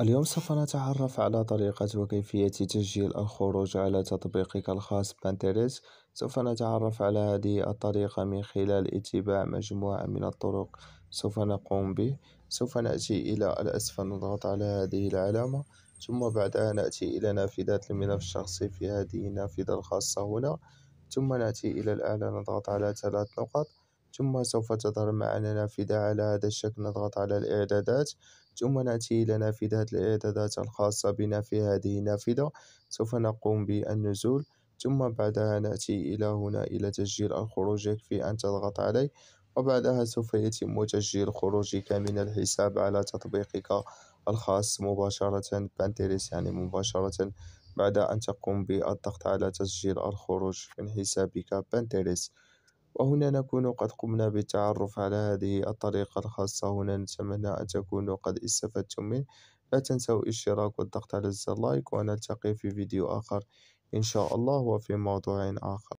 اليوم سوف نتعرف على طريقة وكيفية تسجيل الخروج على تطبيقك الخاص بانتريس سوف نتعرف على هذه الطريقة من خلال اتباع مجموعة من الطرق سوف نقوم به سوف نأتي إلى الأسفل نضغط على هذه العلامة ثم بعدها نأتي إلى نافذة الملف الشخصي في هذه النافذة الخاصة هنا ثم نأتي إلى الأعلى نضغط على ثلاث نقط ثم سوف تظهر معنا نافذة على هذا الشكل نضغط على الإعدادات ثم نأتي إلى نافذة الإعدادات الخاصة بنا في هذه النافذة سوف نقوم بالنزول ثم بعدها نأتي إلى هنا إلى تسجيل الخروج يكفي أن تضغط عليه وبعدها سوف يتم تسجيل خروجك من الحساب على تطبيقك الخاص مباشرة بانتريس يعني مباشرة بعد أن تقوم بالضغط على تسجيل الخروج من حسابك بانتريس وهنا نكون قد قمنا بالتعرف على هذه الطريقة الخاصة هنا نتمنى أن تكونوا قد استفدتم منه لا تنسوا الاشتراك والضغط على زر لايك ونلتقي في فيديو آخر إن شاء الله وفي موضوع آخر